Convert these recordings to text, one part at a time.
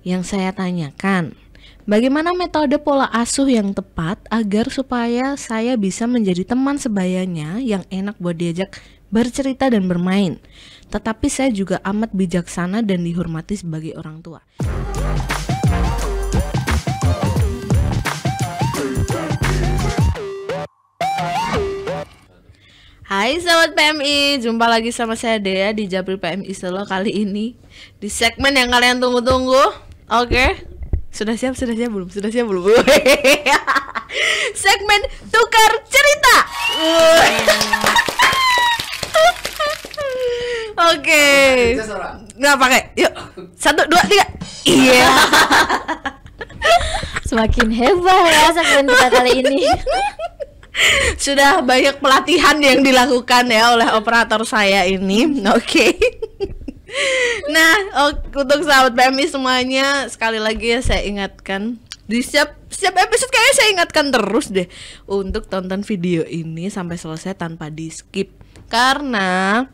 Yang saya tanyakan, bagaimana metode pola asuh yang tepat agar supaya saya bisa menjadi teman sebayanya yang enak buat diajak bercerita dan bermain. Tetapi saya juga amat bijaksana dan dihormati sebagai orang tua. Hai sahabat PMI, jumpa lagi sama saya Dea di Jabri PMI Solo kali ini di segmen yang kalian tunggu-tunggu Oke. Okay. Sudah siap, sudah siap belum? Sudah siap belum? Segmen tukar cerita. Oke. Nggak pakai. Yuk. Satu, dua, tiga. Iya. Yeah. Semakin hebat ya segmen kita kali ini. Sudah banyak pelatihan yang dilakukan ya oleh operator saya ini. Oke. Okay. Nah, oh, untuk sahabat PMI semuanya sekali lagi ya saya ingatkan di setiap setiap episode kayaknya saya ingatkan terus deh untuk tonton video ini sampai selesai tanpa di skip karena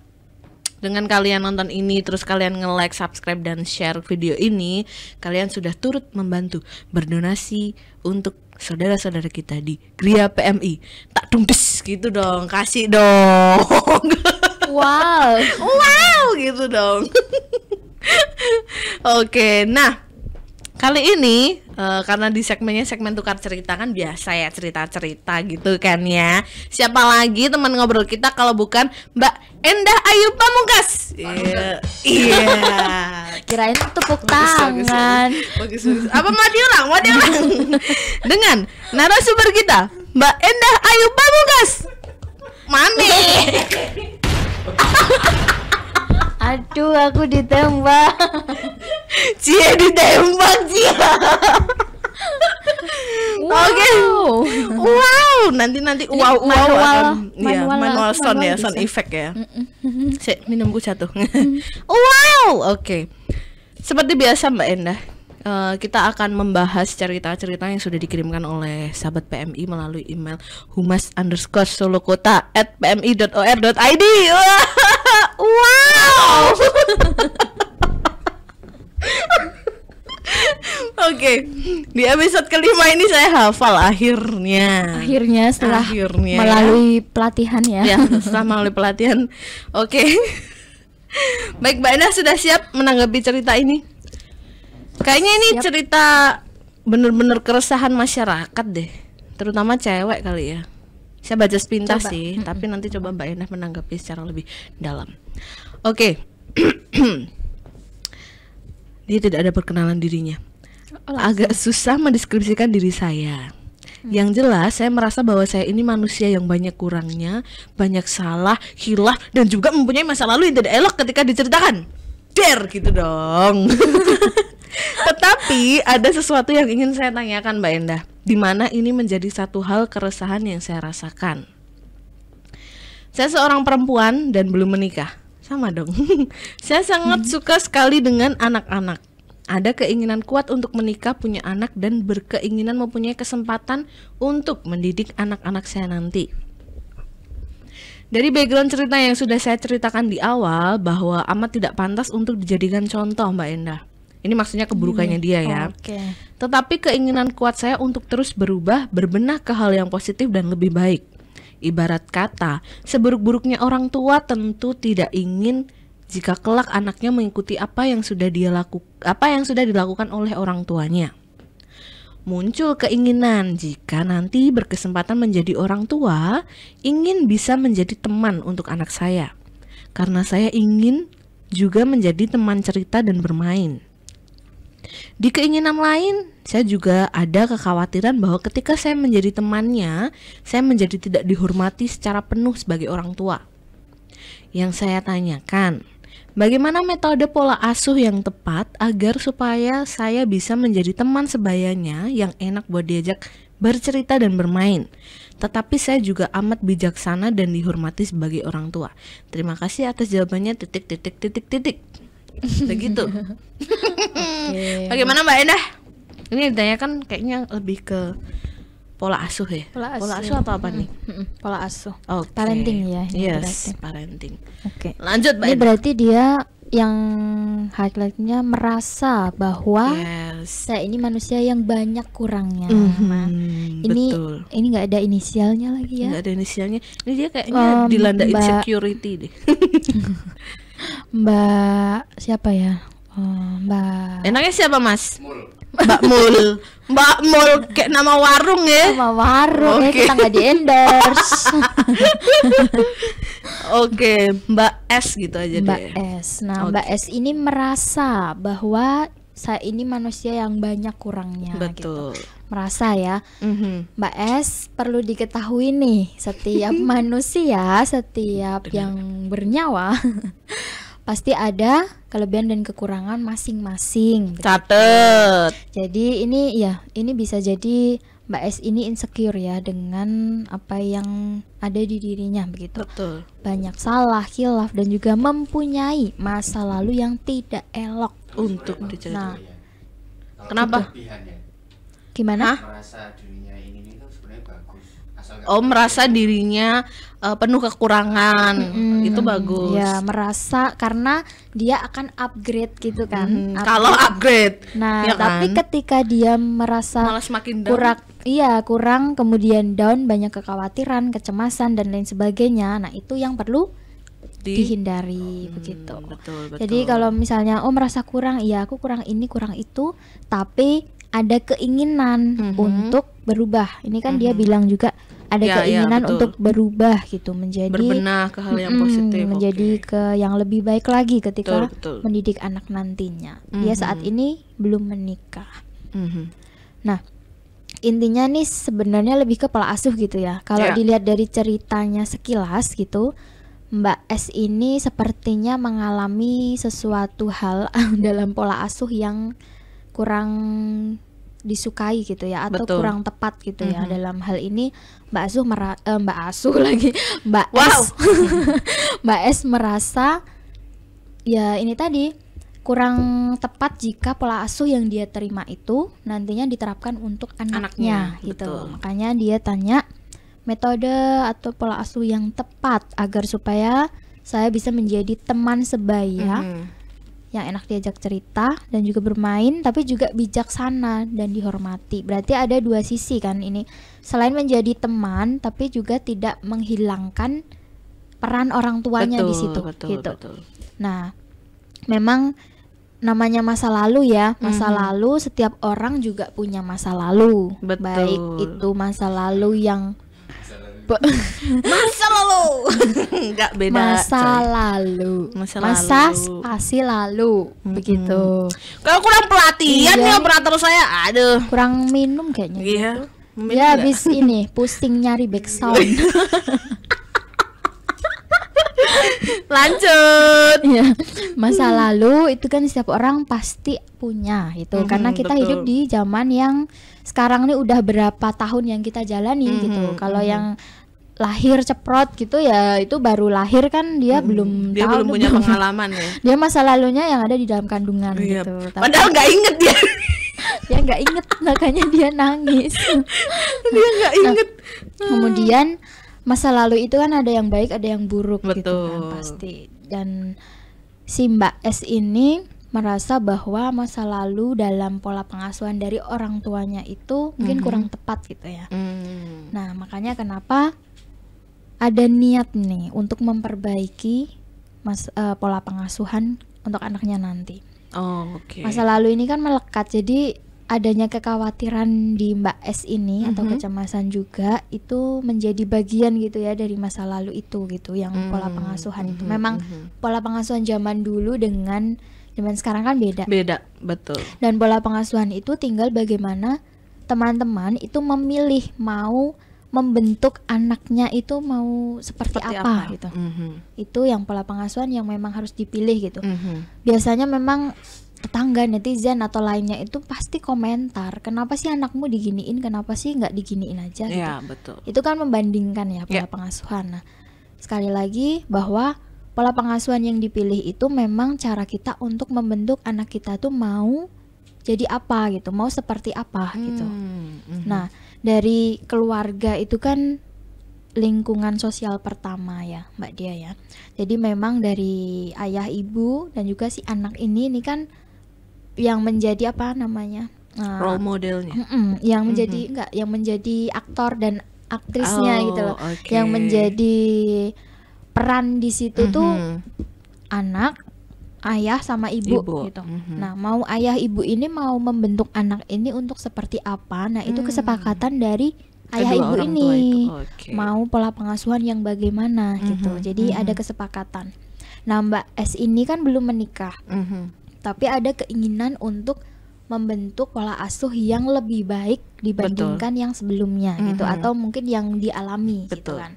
dengan kalian nonton ini terus kalian nge-like, subscribe dan share video ini, kalian sudah turut membantu berdonasi untuk saudara-saudara kita di Gria PMI. Tak dumdes gitu dong, kasih dong. wow wow gitu dong oke nah kali ini uh, karena di segmennya segmen tukar cerita kan biasa ya cerita-cerita gitu kan ya. Siapa lagi teman ngobrol kita kalau bukan Mbak Endah Ayu Pamungkas. Iya. Yeah. Yeah. Kirain tepuk bagus, tangan. Bagus, bagus, bagus. Apa mau diulang? Mau diulang. Dengan narasumber kita Mbak Endah Ayu Pamungkas. Mami. Aduh, aku ditembak. Cie ditembak, Cie. Wow. Oke. Okay. Wow, nanti nanti wow wow manual, akan, iya, manual, ya, manual sound manual ya, sound bisa. effect ya. Cek minumku jatuh. wow, oke. Okay. Seperti biasa Mbak Endah, uh, kita akan membahas cerita-cerita yang sudah dikirimkan oleh sahabat PMI melalui email humas underscore solo kota at pmi.or.id wow Oke, okay. di episode kelima ini saya hafal akhirnya. Akhirnya setelah akhirnya, melalui pelatihan ya. Ya, setelah melalui pelatihan. Oke. Okay. Baik, Mbak Ena sudah siap menanggapi cerita ini? Kayaknya ini yep. cerita bener-bener keresahan masyarakat deh, terutama cewek kali ya. Saya baca sepintas coba. sih, mm-hmm. tapi nanti coba Mbak Enah menanggapi secara lebih dalam. Oke. Okay. Dia tidak ada perkenalan dirinya. Oh, Agak susah mendeskripsikan diri saya. Hmm. Yang jelas, saya merasa bahwa saya ini manusia yang banyak kurangnya, banyak salah, hilah, dan juga mempunyai masa lalu yang tidak elok ketika diceritakan der gitu dong. Tetapi ada sesuatu yang ingin saya tanyakan Mbak Endah. Di mana ini menjadi satu hal keresahan yang saya rasakan. Saya seorang perempuan dan belum menikah. Sama dong. saya sangat hmm. suka sekali dengan anak-anak. Ada keinginan kuat untuk menikah, punya anak dan berkeinginan mempunyai kesempatan untuk mendidik anak-anak saya nanti. Dari background cerita yang sudah saya ceritakan di awal bahwa amat tidak pantas untuk dijadikan contoh Mbak Endah. Ini maksudnya keburukannya hmm. dia ya. Okay. Tetapi keinginan kuat saya untuk terus berubah, berbenah ke hal yang positif dan lebih baik. Ibarat kata, seburuk-buruknya orang tua tentu tidak ingin jika kelak anaknya mengikuti apa yang sudah dia laku, apa yang sudah dilakukan oleh orang tuanya muncul keinginan jika nanti berkesempatan menjadi orang tua, ingin bisa menjadi teman untuk anak saya. Karena saya ingin juga menjadi teman cerita dan bermain. Di keinginan lain, saya juga ada kekhawatiran bahwa ketika saya menjadi temannya, saya menjadi tidak dihormati secara penuh sebagai orang tua. Yang saya tanyakan, Bagaimana metode pola asuh yang tepat agar supaya saya bisa menjadi teman sebayanya yang enak buat diajak bercerita dan bermain. Tetapi saya juga amat bijaksana dan dihormati sebagai orang tua. Terima kasih atas jawabannya titik titik titik titik. Begitu. Bagaimana Mbak Endah? Ini ditanyakan kayaknya lebih ke pola asuh ya pola asuh, pola asuh atau apa nih pola asuh okay. parenting ya yes berarti. parenting oke okay. lanjut mbak ini berarti dia yang highlightnya merasa bahwa yes. saya ini manusia yang banyak kurangnya. Mm -hmm, ini betul. ini nggak ada inisialnya lagi ya? Nggak ada inisialnya. Ini dia kayaknya um, oh, dilanda Mba... insecurity deh. mbak siapa ya? Oh, mbak. Enaknya siapa mas? Mul. Mbak Mul Mbak Mul kayak nama warung ya nama warung okay. ya kita nggak di endorse oke okay, Mbak S gitu aja Mbak deh. S nah okay. Mbak S ini merasa bahwa saya ini manusia yang banyak kurangnya gitu. betul gitu. merasa ya mm-hmm. Mbak S perlu diketahui nih setiap manusia setiap yang bernyawa pasti ada kelebihan dan kekurangan masing-masing. Gitu. Catet. Jadi ini ya, ini bisa jadi Mbak S ini insecure ya dengan apa yang ada di dirinya begitu. Betul. Banyak salah, hilaf dan juga mempunyai masa lalu yang tidak elok untuk diceritakan. Nah, kenapa? Gitu. Gimana? Merasa dirinya Oh, merasa dirinya uh, penuh kekurangan. Mm, itu bagus. Ya, merasa karena dia akan upgrade gitu kan. Mm, upgrade. Kalau upgrade. Nah, ya kan? tapi ketika dia merasa Malah kurang iya, kurang kemudian down banyak kekhawatiran, kecemasan dan lain sebagainya. Nah, itu yang perlu dihindari hmm, begitu. Betul, betul. Jadi kalau misalnya oh merasa kurang, iya aku kurang ini, kurang itu, tapi ada keinginan mm -hmm. untuk berubah. Ini kan mm -hmm. dia mm-hmm. bilang juga ada ya, ya keinginan ya, untuk berubah gitu menjadi berbenah ke hal yang mm, positif menjadi okay. ke yang lebih baik lagi ketika betul, betul. mendidik anak nantinya mm -hmm. dia mm-hmm. saat ini belum menikah mm -hmm. nah intinya nih sebenarnya lebih ke pola asuh gitu ya kalau yeah. dilihat dari ceritanya sekilas gitu Mbak S ini sepertinya mengalami sesuatu hal dalam pola asuh yang kurang disukai gitu ya atau Betul. kurang tepat gitu mm -hmm. ya dalam hal ini Mbak Asuh eh, Mbak Asuh lagi Mbak wow. S Mbak S merasa ya ini tadi kurang tepat jika pola asuh yang dia terima itu nantinya diterapkan untuk anaknya, anaknya gitu betul. makanya dia tanya metode atau pola asuh yang tepat agar supaya saya bisa menjadi teman sebaya mm -hmm yang enak diajak cerita dan juga bermain tapi juga bijaksana dan dihormati. Berarti ada dua sisi kan ini. Selain menjadi teman tapi juga tidak menghilangkan peran orang tuanya betul, di situ betul, gitu. Betul. Nah, memang namanya masa lalu ya masa mm -hmm. lalu setiap orang juga punya masa lalu Betul. baik itu masa lalu yang masa lalu nggak beda masa lalu masa, masa lalu. spasi lalu hmm. begitu kalau kurang pelatihan iya. nih ya, operator saya aduh kurang minum kayaknya gitu. iya gitu. Minum ya habis ini pusing nyari backsound iya. lanjut ya masa lalu itu kan setiap orang pasti punya itu -hmm, karena kita betul. hidup di zaman yang sekarang nih udah berapa tahun yang kita jalani mm-hmm, gitu. Mm-hmm. Kalau mm-hmm. yang lahir ceprot gitu ya itu baru lahir kan dia hmm, belum dia tahu belum punya pengalaman ya dia masa lalunya yang ada di dalam kandungan iya. gitu Tapi, padahal nggak inget dia dia nggak inget makanya dia nangis dia nggak nah, inget nah, kemudian masa lalu itu kan ada yang baik ada yang buruk Betul. gitu kan pasti dan si mbak S ini merasa bahwa masa lalu dalam pola pengasuhan dari orang tuanya itu mungkin mm -hmm. kurang tepat gitu ya. Mm. Nah, makanya kenapa ada niat nih untuk memperbaiki mas uh, pola pengasuhan untuk anaknya nanti. Oh, oke. Okay. Masa lalu ini kan melekat. Jadi adanya kekhawatiran di Mbak S ini mm -hmm. atau mm-hmm. kecemasan juga itu menjadi bagian gitu ya dari masa lalu itu gitu yang pola mm, pengasuhan mm -hmm. itu. Mm-hmm, Memang mm -hmm. pola pengasuhan zaman dulu dengan zaman sekarang kan beda. Beda, betul. Dan pola pengasuhan itu tinggal bagaimana teman-teman itu memilih mau membentuk anaknya itu mau seperti, seperti apa, apa gitu. Mm -hmm. Itu yang pola pengasuhan yang memang harus dipilih gitu. Mm -hmm. Biasanya memang tetangga netizen atau lainnya itu pasti komentar kenapa sih anakmu diginiin kenapa sih nggak diginiin aja iya, gitu. Ya, betul. Itu kan membandingkan ya pola yeah. pengasuhan. Nah, sekali lagi bahwa pola pengasuhan yang dipilih itu memang cara kita untuk membentuk anak kita tuh mau jadi apa gitu, mau seperti apa gitu. Hmm, mhm. Nah, dari keluarga itu kan lingkungan sosial pertama ya, Mbak Dia ya. Jadi memang dari ayah, ibu dan juga si anak ini ini kan yang menjadi apa namanya? Uh, role modelnya. Mm-mm, yang menjadi mm-hmm. enggak yang menjadi aktor dan aktrisnya oh, gitu loh. Okay. Yang menjadi peran di situ mm -hmm. tuh mm-hmm. anak ayah sama ibu, ibu. gitu. Mm -hmm. Nah, mau ayah ibu ini mau membentuk anak ini untuk seperti apa? Nah, itu mm. kesepakatan dari ayah Kedua ibu ini. Okay. Mau pola pengasuhan yang bagaimana mm -hmm. gitu. Mm-hmm. Jadi mm -hmm. ada mm-hmm. kesepakatan. Nah, Mbak S ini kan belum menikah. Mm -hmm. Tapi ada keinginan untuk membentuk pola asuh yang lebih baik dibandingkan Betul. yang sebelumnya mm -hmm. gitu atau mungkin yang dialami gitu Betul. gitu kan.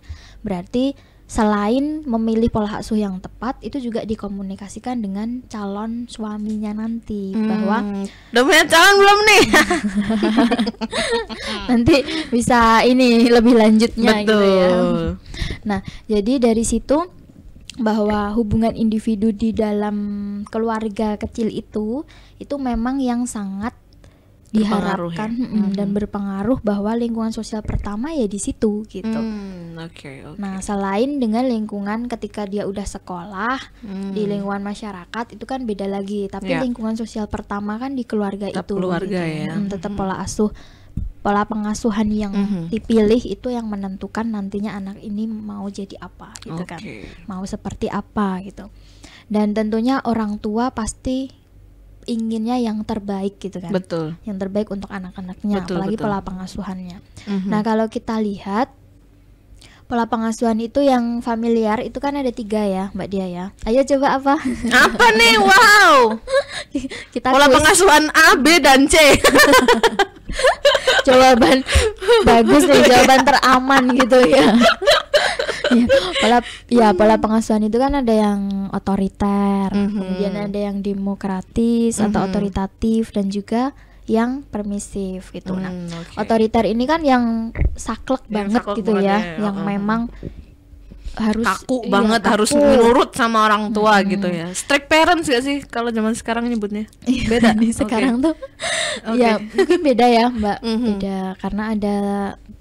Berarti selain memilih pola asuh yang tepat itu juga dikomunikasikan dengan calon suaminya nanti hmm. bahwa udah punya calon belum nih nanti bisa ini lebih lanjutnya Betul. gitu ya nah jadi dari situ bahwa hubungan individu di dalam keluarga kecil itu itu memang yang sangat diharapkan ya? mm-hmm. dan hmm. berpengaruh bahwa lingkungan sosial pertama ya di situ gitu. Mm, okay, okay. Nah selain dengan lingkungan ketika dia udah sekolah mm. di lingkungan masyarakat itu kan beda lagi. Tapi yeah. lingkungan sosial pertama kan di keluarga tetap itu. Keluarga gitu. ya. Mm, tetap hmm. pola asuh pola pengasuhan yang mm-hmm. dipilih itu yang menentukan nantinya anak ini mau jadi apa gitu okay. kan mau seperti apa gitu dan tentunya orang tua pasti inginnya yang terbaik gitu kan. Betul. Yang terbaik untuk anak-anaknya, apalagi betul. pola pengasuhannya. Mm-hmm. Nah, kalau kita lihat pola pengasuhan itu yang familiar itu kan ada tiga ya mbak dia ya ayo coba apa apa nih wow kita pola kuis. pengasuhan A B dan C jawaban bagus nih jawaban teraman gitu ya ya, pola ya pola pengasuhan itu kan ada yang otoriter, mm -hmm. kemudian ada yang demokratis mm -hmm. atau mhm. otoritatif dan juga yang permisif gitu. Mm, nah, mhm, okay. otoriter ini kan yang saklek yang banget saklek gitu ya, ya, yang memang harus kaku iya, banget kaku. harus menurut sama orang tua hmm. gitu ya strict parents gak sih kalau zaman sekarang nyebutnya iya, beda nih sekarang tuh okay. ya mungkin beda ya mbak mm -hmm. beda karena ada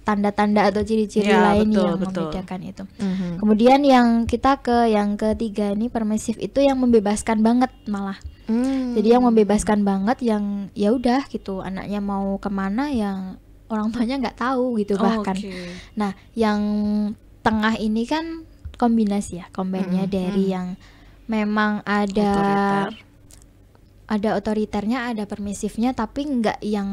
tanda-tanda atau ciri-ciri ya, lain betul, yang betul. membedakan itu mm -hmm. kemudian yang kita ke yang ketiga ini permisif itu yang membebaskan banget malah Hmm. Jadi yang membebaskan banget yang ya udah gitu anaknya mau kemana yang orang tuanya nggak tahu gitu oh, bahkan. Okay. Nah yang tengah ini kan kombinasi ya kombinnya -hmm. dari hmm. yang memang ada Otoriter. ada otoriternya ada permisifnya tapi nggak yang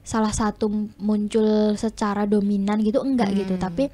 salah satu muncul secara dominan gitu enggak hmm. gitu tapi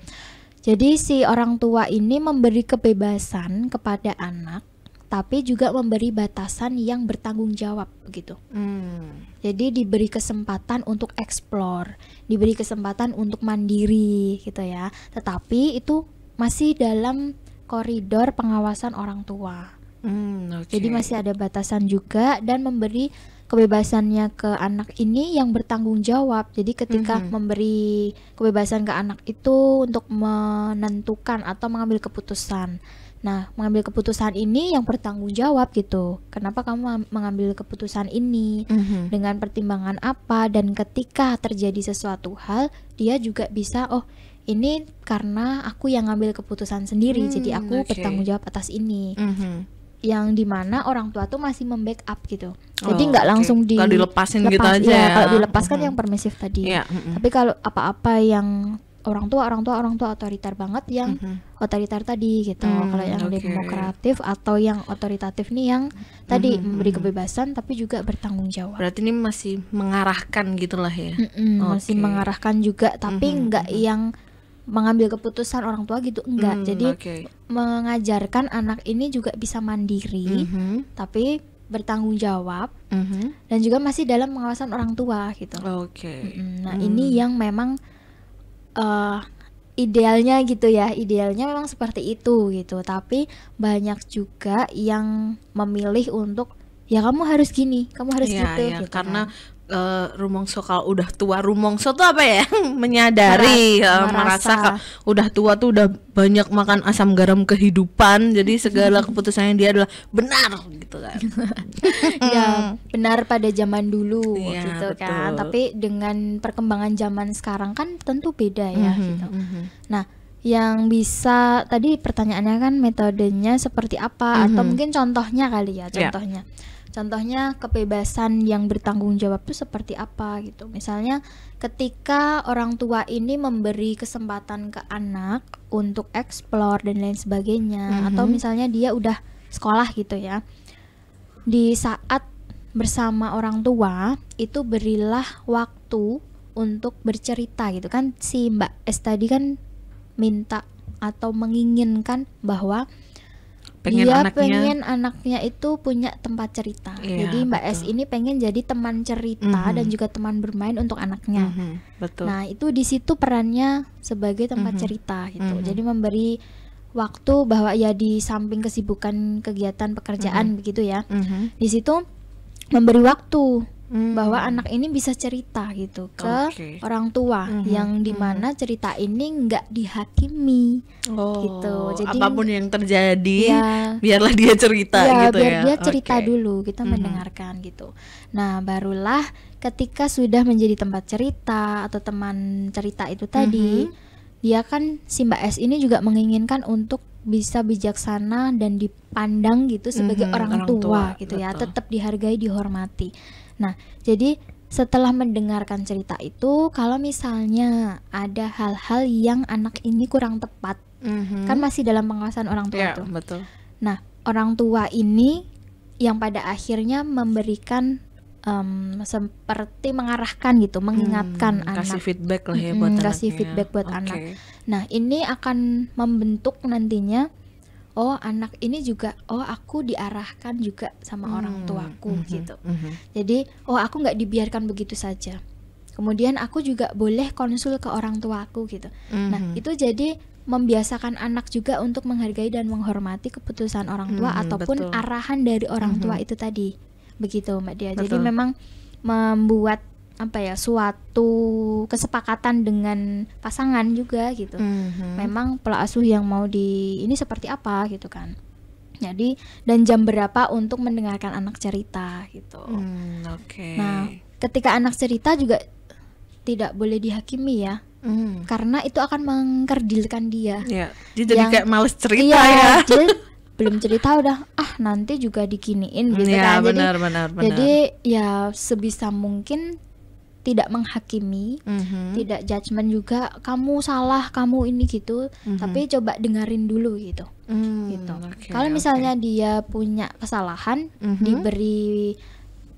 jadi si orang tua ini memberi kebebasan kepada anak tapi juga memberi batasan yang bertanggung jawab gitu. Hmm. Jadi diberi kesempatan untuk explore diberi kesempatan untuk mandiri gitu ya. Tetapi itu masih dalam koridor pengawasan orang tua. Hmm, okay. Jadi masih ada batasan juga dan memberi kebebasannya ke anak ini yang bertanggung jawab. Jadi ketika mm -hmm. memberi kebebasan ke anak itu untuk menentukan atau mengambil keputusan. Nah, mengambil keputusan ini yang bertanggung jawab gitu. Kenapa kamu mengambil keputusan ini? Mm -hmm. Dengan pertimbangan apa dan ketika terjadi sesuatu hal, dia juga bisa oh ini karena aku yang ngambil keputusan sendiri hmm, jadi aku okay. bertanggung jawab atas ini mm -hmm. yang dimana orang tua tuh masih membackup gitu oh, jadi nggak oh, langsung okay. di kalau dilepasin gitu lepas, gitu aja iya, ya, kalau dilepas kan mm -hmm. yang permisif tadi yeah. mm -hmm. tapi kalau apa-apa yang orang tua orang tua orang tua otoriter banget yang mm -hmm. otoriter tadi gitu mm, kalau yang okay. demokratif atau yang otoritatif nih yang tadi mm -hmm. memberi mhm. kebebasan tapi juga bertanggung jawab berarti ini masih mengarahkan gitulah ya okay. masih mengarahkan juga tapi mm -hmm. yang mengambil keputusan orang tua gitu enggak. Mm, Jadi okay. mengajarkan anak ini juga bisa mandiri, mm -hmm. tapi bertanggung jawab mm -hmm. dan juga masih dalam pengawasan orang tua gitu. Oke. Okay. Nah mm. ini yang memang uh, idealnya gitu ya, idealnya memang seperti itu gitu. Tapi banyak juga yang memilih untuk ya kamu harus gini, kamu harus ya, gitu, ya, gitu. Karena kan uh, rumongso kalau udah tua rumongso tuh apa ya menyadari merasa, uh, merasa, udah tua tuh udah banyak makan asam garam kehidupan jadi segala keputusannya dia adalah benar gitu kan ya hmm. benar pada zaman dulu ya, gitu kan. betul. kan tapi dengan perkembangan zaman sekarang kan tentu beda ya mm -hmm, gitu mm -hmm. nah yang bisa tadi pertanyaannya kan metodenya seperti apa mm -hmm. atau mhm. mungkin contohnya kali ya, ya. contohnya yeah Contohnya kebebasan yang bertanggung jawab itu seperti apa gitu. Misalnya ketika orang tua ini memberi kesempatan ke anak untuk eksplor dan lain sebagainya mm -hmm. atau misalnya dia udah sekolah gitu ya. Di saat bersama orang tua itu berilah waktu untuk bercerita gitu kan si Mbak S tadi kan minta atau menginginkan bahwa pengen dia anaknya pengen anaknya itu punya tempat cerita yeah, jadi mbak betul. S ini pengen jadi teman cerita mm -hmm. dan juga teman bermain untuk anaknya mm -hmm, betul nah itu di situ perannya sebagai tempat mm -hmm. cerita gitu mm -hmm. jadi memberi waktu bahwa ya di samping kesibukan kegiatan pekerjaan mm -hmm. begitu ya mm -hmm. di situ memberi waktu hmm. bahwa anak ini bisa cerita gitu ke okay. orang tua hmm. hmm yang dimana hmm. cerita ini nggak dihakimi oh, gitu jadi apapun yang terjadi ya, biarlah dia cerita ya, gitu biar ya dia cerita okay. dulu kita hmm. mendengarkan gitu nah barulah ketika sudah menjadi tempat cerita atau teman cerita itu tadi hmm. hmm. dia kan si mbak S ini juga menginginkan untuk bisa bijaksana dan dipandang gitu hmm, sebagai mm -hmm, orang, orang tua, tua gitu ya. betul. ya tetap dihargai dihormati Nah, jadi setelah mendengarkan cerita itu, kalau misalnya ada hal-hal yang anak ini kurang tepat, mm-hmm. kan masih dalam pengawasan orang tua yeah, tuh. Betul. Nah, orang tua ini yang pada akhirnya memberikan um, seperti mengarahkan gitu, mengingatkan hmm, anak. Kasih feedback lah ya buat hmm, anaknya. Kasih feedback buat okay. anak. Nah, ini akan membentuk nantinya oh anak ini juga oh aku diarahkan juga sama hmm. orang tuaku hmm, hmm. gitu hmm. jadi oh aku nggak dibiarkan begitu saja kemudian aku juga boleh konsul ke orang tuaku gitu nah, hmm. nah itu jadi membiasakan anak juga untuk menghargai dan menghormati keputusan orang tua hmm, ataupun betul. arahan dari orang tua hmm. itu tadi begitu mbak dia jadi memang membuat apa ya suatu kesepakatan dengan pasangan juga gitu. Mm-hmm. Memang pola asuh yang mau di ini seperti apa gitu kan. Jadi dan jam berapa untuk mendengarkan anak cerita gitu. Mm, Oke. Okay. Nah, ketika anak cerita juga tidak boleh dihakimi ya. Mm. Karena itu akan mengkerdilkan dia. Yeah. Dia jadi yang, kayak males cerita iya, ya. Dia belum cerita udah ah nanti juga dikiniin gitu ya, kan. Benar, benar, benar. Jadi ya sebisa mungkin tidak menghakimi, mm-hmm. tidak judgement juga kamu salah, kamu ini gitu, mm-hmm. tapi coba dengerin dulu gitu. Mm, gitu. Okay, Kalau misalnya okay. dia punya kesalahan, mm-hmm. diberi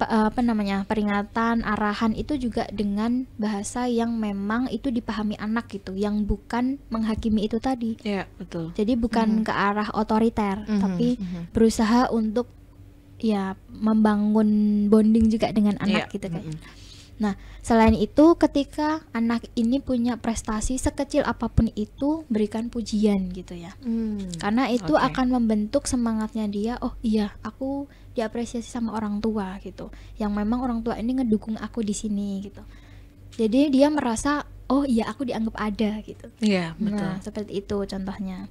apa namanya peringatan arahan itu juga dengan bahasa yang memang itu dipahami anak gitu yang bukan menghakimi itu tadi ya betul jadi bukan mm -hmm. ke arah otoriter mm -hmm. tapi mm -hmm. berusaha untuk ya membangun bonding juga dengan ya, anak yeah. gitu kan mm -hmm. Nah, selain itu, ketika anak ini punya prestasi sekecil apapun itu, berikan pujian gitu ya, hmm, karena itu okay. akan membentuk semangatnya dia. Oh iya, aku diapresiasi sama orang tua gitu, yang memang orang tua ini ngedukung aku di sini gitu. Jadi dia merasa oh iya aku dianggap ada gitu. Iya yeah, betul. Nah seperti itu contohnya.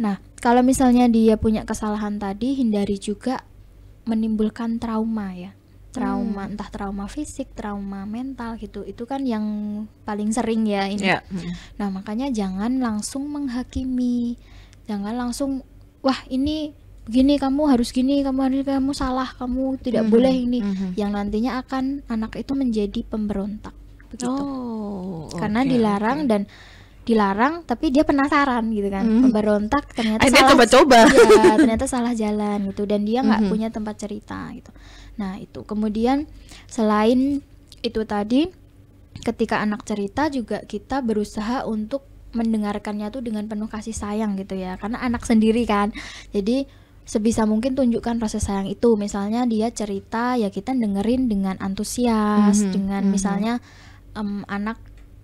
Nah kalau misalnya dia punya kesalahan tadi, hindari juga menimbulkan trauma ya trauma hmm. entah trauma fisik, trauma mental gitu. Itu kan yang paling sering ya ini. Yeah. Hmm. Nah, makanya jangan langsung menghakimi. Jangan langsung wah ini gini kamu harus gini kamu harus kamu salah kamu tidak mm -hmm. boleh ini mm -hmm. yang nantinya akan anak itu menjadi pemberontak begitu oh, karena okay, dilarang okay. dan dilarang tapi dia penasaran gitu kan mm. berontak ternyata Akhirnya salah coba-coba ya, ternyata salah jalan gitu dan dia nggak mm -hmm. punya tempat cerita gitu nah itu kemudian selain itu tadi ketika anak cerita juga kita berusaha untuk mendengarkannya tuh dengan penuh kasih sayang gitu ya karena anak sendiri kan jadi sebisa mungkin tunjukkan rasa sayang itu misalnya dia cerita ya kita dengerin dengan antusias mm -hmm, dengan mm -hmm. misalnya um, anak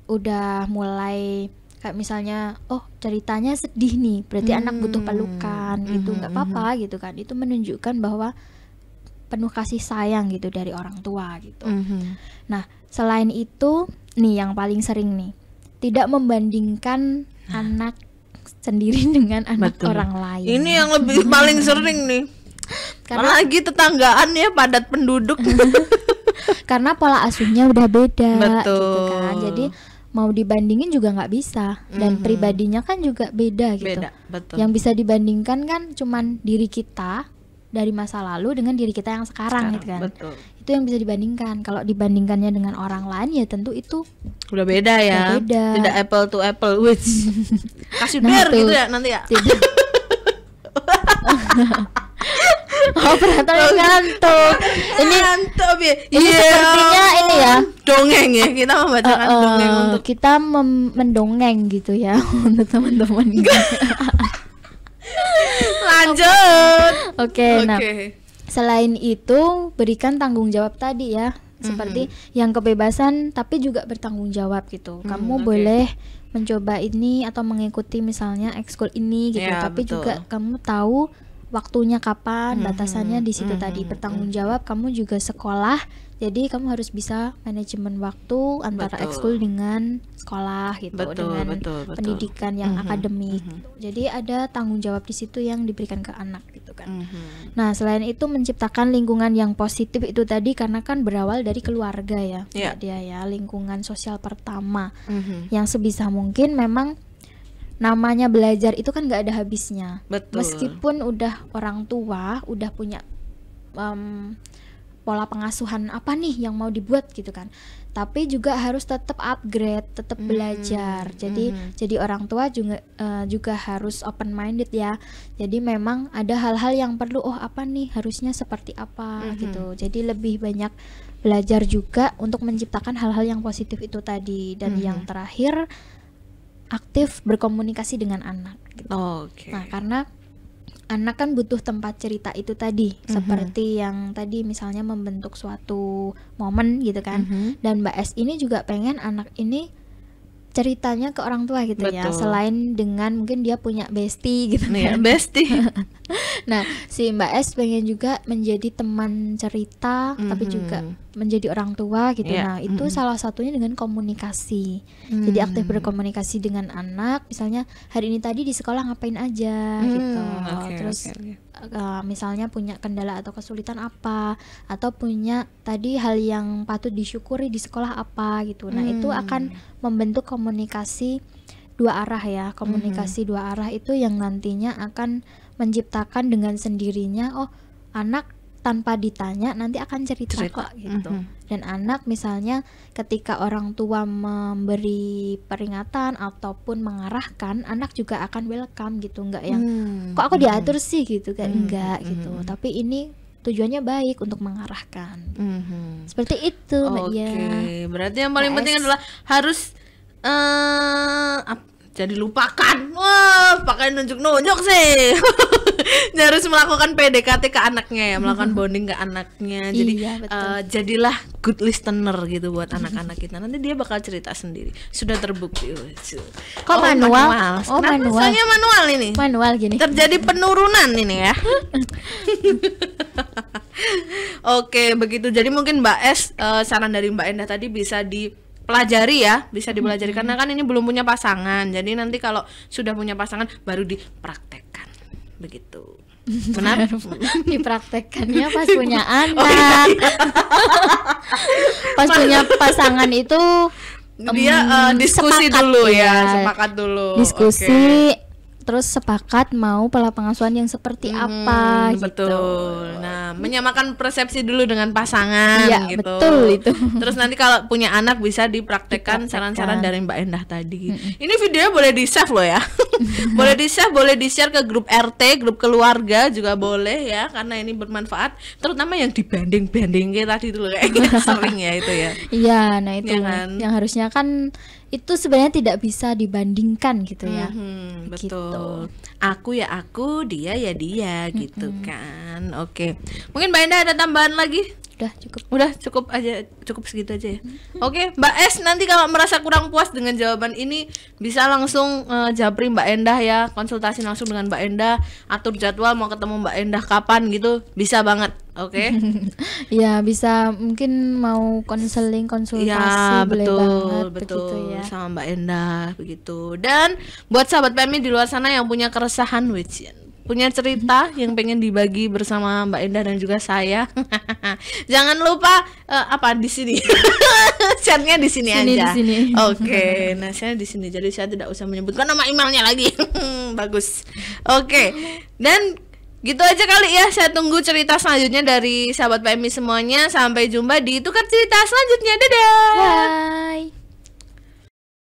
udah mulai kayak misalnya oh ceritanya sedih nih berarti hmm. anak butuh pelukan hmm. gitu hmm, nggak hmm, apa-apa hmm. gitu kan itu menunjukkan bahwa penuh kasih sayang gitu dari orang tua gitu hmm. nah selain itu nih yang paling sering nih tidak membandingkan nah. anak sendiri dengan anak Betul. orang lain ini yang lebih paling sering nih karena lagi tetanggaan ya padat penduduk karena pola asuhnya udah beda Betul. gitu kan jadi mau dibandingin juga nggak bisa dan mm -hmm. pribadinya kan juga beda gitu beda, betul. yang bisa dibandingkan kan cuman diri kita dari masa lalu dengan diri kita yang sekarang, sekarang gitu kan betul. itu yang bisa dibandingkan kalau dibandingkannya dengan orang lain ya tentu itu udah beda ya beda. tidak apple to apple which kasih nah, biar gitu ya nanti ya oh yang ngantuk ini ngantuk ya ini iya, sepertinya ini ya dongeng ya kita membacakan uh, uh, dongeng untuk kita mendongeng gitu ya untuk teman-teman lanjut oke okay, nah selain itu berikan tanggung jawab tadi ya seperti mm-hmm. yang kebebasan tapi juga bertanggung jawab gitu. mm kamu okay. boleh mencoba ini atau mengikuti misalnya ekskul ini gitu, yeah, tapi betul. juga kamu tahu waktunya kapan, hmm batasannya di situ hmm tadi mhm, bertanggung mhm. jawab. Kamu juga sekolah, jadi kamu harus bisa manajemen waktu antara ekskul dengan sekolah gitu, betul, dengan betul, betul. pendidikan yang mm-hmm. akademik. Mm-hmm. Jadi ada tanggung jawab di situ yang diberikan ke anak gitu kan. Mm-hmm. Nah selain itu menciptakan lingkungan yang positif itu tadi karena kan berawal dari keluarga ya, yeah. dia ya lingkungan sosial pertama mm-hmm. yang sebisa mungkin memang namanya belajar itu kan nggak ada habisnya. Betul. Meskipun udah orang tua, udah punya um, pola pengasuhan apa nih yang mau dibuat gitu kan. Tapi juga harus tetap upgrade, tetap hmm. belajar. Jadi hmm. jadi orang tua juga uh, juga harus open minded ya. Jadi memang ada hal-hal yang perlu oh apa nih harusnya seperti apa hmm, hmm. gitu. Jadi lebih banyak belajar juga untuk menciptakan hal-hal yang positif itu tadi dan hmm. yang hmm. terakhir aktif berkomunikasi dengan anak. Gitu. Oh, Oke. Okay. Nah, karena anak kan butuh tempat cerita itu tadi, mm-hmm. seperti yang tadi misalnya membentuk suatu momen gitu kan. Mm-hmm. Dan Mbak S ini juga pengen anak ini ceritanya ke orang tua gitu ya, Betul. ya selain dengan mungkin dia punya bestie gitu ya kan. bestie nah si Mbak S pengen juga menjadi teman cerita mm -hmm. tapi juga menjadi orang tua gitu yeah. nah itu mm -hmm. salah satunya dengan komunikasi mm -hmm. jadi aktif berkomunikasi dengan anak misalnya hari ini tadi di sekolah ngapain aja mm -hmm. gitu okay, terus okay, okay uh, misalnya punya kendala atau kesulitan apa atau punya tadi hal yang patut disyukuri di sekolah apa gitu. Nah, hmm. itu akan membentuk komunikasi dua arah ya. Komunikasi hmm. dua arah itu yang nantinya akan menciptakan dengan sendirinya oh, anak tanpa ditanya nanti akan cerita, cerita. kok gitu. -hmm dan anak misalnya ketika orang tua memberi peringatan ataupun mengarahkan anak juga akan welcome gitu enggak yang hmm. kok aku diatur hmm. sih gitu kan hmm. enggak hmm. gitu hmm. tapi ini tujuannya baik untuk mengarahkan hmm. seperti itu oke okay. berarti yang paling PS. penting adalah harus uh, jadi lupakan wah pakai nunjuk nunjuk sih harus melakukan PDKT ke anaknya ya, melakukan bonding ke anaknya. Jadi iya, betul. Uh, jadilah good listener gitu buat anak-anak kita. Nanti dia bakal cerita sendiri. Sudah terbukti. Kok oh, manual? manual? Oh, manual. Soalnya manual ini. Manual gini. Terjadi penurunan ini ya. Oke, begitu. Jadi mungkin Mbak S uh, eh, saran dari Mbak Endah tadi bisa di pelajari ya bisa dipelajari mm-hmm. karena kan ini belum punya pasangan jadi nanti kalau sudah punya pasangan baru dipraktek begitu. Benar. Dipraktekkannya pas punya oh, anak. Iya. pas punya pasangan itu dia um, uh, diskusi dulu ya, ya, sepakat dulu. Diskusi okay terus sepakat mau pola pengasuhan yang seperti hmm, apa gitu. betul. gitu. Nah, menyamakan persepsi dulu dengan pasangan iya, gitu. betul itu. Terus nanti kalau punya anak bisa dipraktekkan saran-saran dari Mbak Endah tadi. Hmm. Ini videonya boleh di-save loh ya. boleh di-save, boleh di-share ke grup RT, grup keluarga juga boleh ya karena ini bermanfaat terutama yang dibanding-bandingin tadi dulu kayak gitu, sering ya itu ya. Iya, nah itu ya kan? yang harusnya kan itu sebenarnya tidak bisa dibandingkan gitu ya. hmm betul. Gitu. Aku ya aku, dia ya dia mm-hmm. gitu mhm. kan. Oke. Mungkin Mbak Enda ada tambahan lagi? udah cukup udah cukup aja cukup segitu aja ya mm-hmm. oke okay, mbak S nanti kalau merasa kurang puas dengan jawaban ini bisa langsung uh, japri mbak Endah ya konsultasi langsung dengan mbak Endah atur jadwal mau ketemu mbak Endah kapan gitu bisa banget oke okay? ya bisa mungkin mau konseling konsultasi ya, boleh betul, banget betul ya sama mbak Endah begitu dan buat sahabat PMI di luar sana yang punya keresahan which punya cerita yang pengen dibagi bersama Mbak Endah dan juga saya, jangan lupa uh, apa di sini. share di sini, sini aja. Di sini. Oke, okay. nah saya di sini. Jadi saya tidak usah menyebutkan nama emailnya lagi. Bagus. Oke. Okay. Dan gitu aja kali ya. Saya tunggu cerita selanjutnya dari sahabat PMI semuanya. Sampai jumpa di tukar cerita selanjutnya. Dadah. Bye.